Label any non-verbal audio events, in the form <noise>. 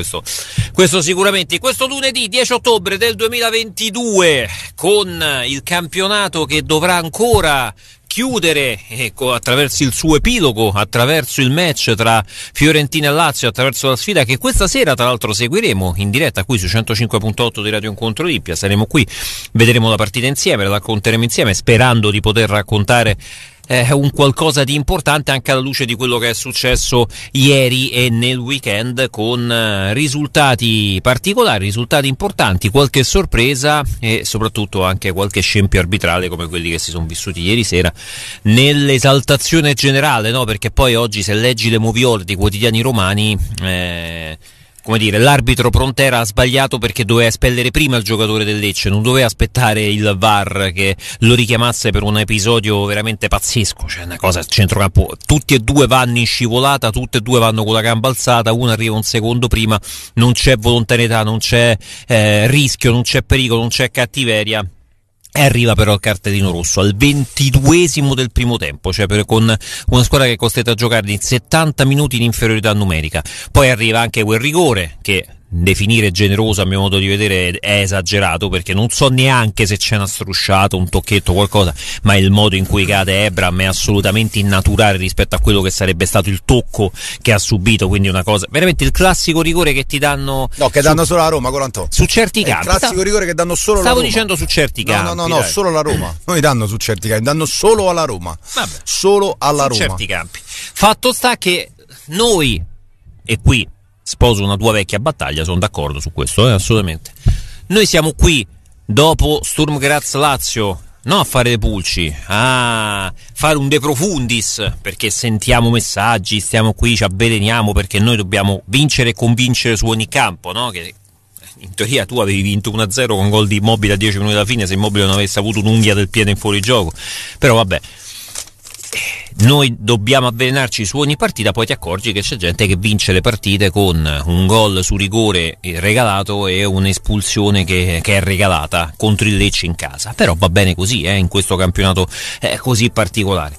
Questo, questo, sicuramente. Questo lunedì 10 ottobre del 2022 con il campionato che dovrà ancora chiudere ecco, attraverso il suo epilogo, attraverso il match tra Fiorentina e Lazio, attraverso la sfida che questa sera tra l'altro seguiremo in diretta qui su 105.8 di Radio Incontro Lippia. Saremo qui, vedremo la partita insieme, la racconteremo insieme sperando di poter raccontare eh, un qualcosa di importante anche alla luce di quello che è successo ieri e nel weekend con eh, risultati particolari, risultati importanti, qualche sorpresa e soprattutto anche qualche scempio arbitrale come quelli che si sono vissuti ieri sera nell'esaltazione generale, no? perché poi oggi se leggi le moviole di quotidiani romani... Eh, come dire, l'arbitro Prontera ha sbagliato perché doveva espellere prima il giocatore del Lecce, non doveva aspettare il VAR che lo richiamasse per un episodio veramente pazzesco, cioè una cosa al centrocampo, tutti e due vanno in scivolata, tutti e due vanno con la gamba alzata, uno arriva un secondo prima, non c'è volontarietà, non c'è eh, rischio, non c'è pericolo, non c'è cattiveria e arriva però il cartellino rosso al ventiduesimo del primo tempo, cioè con una squadra che è costretta a giocare in 70 minuti in inferiorità numerica. Poi arriva anche quel rigore che definire generoso a mio modo di vedere è esagerato perché non so neanche se c'è una strusciata, un tocchetto, qualcosa, ma il modo in cui cade Ebram è assolutamente innaturale rispetto a quello che sarebbe stato il tocco che ha subito, quindi una cosa veramente il classico rigore che ti danno No, che danno su, solo a Roma, Colantò. Su certi campi. Il classico rigore che danno solo Stavo dicendo su certi campi. No, no, no, dai. solo alla Roma. <laughs> Non li danno su certi campi, danno solo alla Roma. Vabbè. Solo alla su Roma. certi campi. Fatto sta che noi e qui sposo una tua vecchia battaglia, sono d'accordo su questo, eh, assolutamente. Noi siamo qui dopo Sturm Graz Lazio, non a fare le pulci, a fare un de profundis, perché sentiamo messaggi, stiamo qui, ci avveleniamo perché noi dobbiamo vincere e convincere su ogni campo, no? Che eh, in teoria tu avevi vinto 1-0 con gol di Immobile a 10 minuti dalla fine se Immobile non avesse avuto un'unghia del piede in fuorigioco. Però vabbè, noi dobbiamo avvelenarci su ogni partita, poi ti accorgi che c'è gente che vince le partite con un gol su rigore eh, regalato e un'espulsione che, che è regalata contro il Lecce in casa. Però va bene così eh, in questo campionato eh, così particolare.